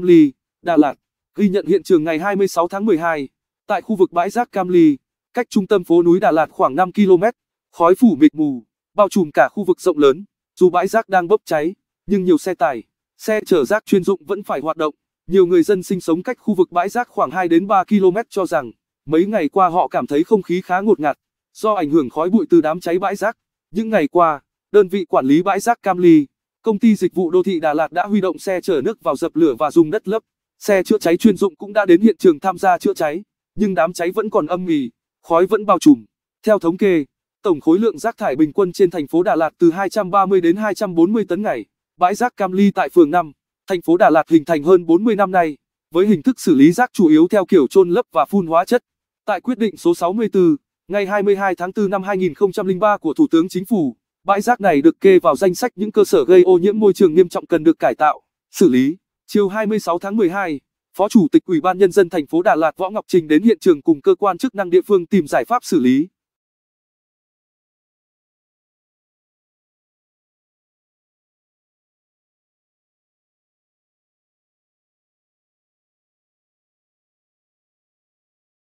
Cam Ly, Đà Lạt. Ghi nhận hiện trường ngày 26 tháng 12, tại khu vực bãi rác Cam Ly, cách trung tâm phố núi Đà Lạt khoảng 5 km, khói phủ mịt mù, bao trùm cả khu vực rộng lớn. Dù bãi rác đang bốc cháy, nhưng nhiều xe tải, xe chở rác chuyên dụng vẫn phải hoạt động. Nhiều người dân sinh sống cách khu vực bãi rác khoảng 2 đến 3 km cho rằng, mấy ngày qua họ cảm thấy không khí khá ngột ngạt do ảnh hưởng khói bụi từ đám cháy bãi rác. Những ngày qua, đơn vị quản lý bãi rác Cam Ly Công ty dịch vụ đô thị Đà Lạt đã huy động xe chở nước vào dập lửa và dùng đất lấp. Xe chữa cháy chuyên dụng cũng đã đến hiện trường tham gia chữa cháy, nhưng đám cháy vẫn còn âm ỉ, khói vẫn bao trùm. Theo thống kê, tổng khối lượng rác thải bình quân trên thành phố Đà Lạt từ 230 đến 240 tấn ngày. Bãi rác Cam Ly tại phường 5, thành phố Đà Lạt hình thành hơn 40 năm nay, với hình thức xử lý rác chủ yếu theo kiểu chôn lấp và phun hóa chất. Tại quyết định số 64, ngày 22 tháng 4 năm 2003 của Thủ tướng Chính phủ, Bãi rác này được kê vào danh sách những cơ sở gây ô nhiễm môi trường nghiêm trọng cần được cải tạo, xử lý. Chiều 26 tháng 12, Phó Chủ tịch Ủy ban nhân dân thành phố Đà Lạt Võ Ngọc Trình đến hiện trường cùng cơ quan chức năng địa phương tìm giải pháp xử lý.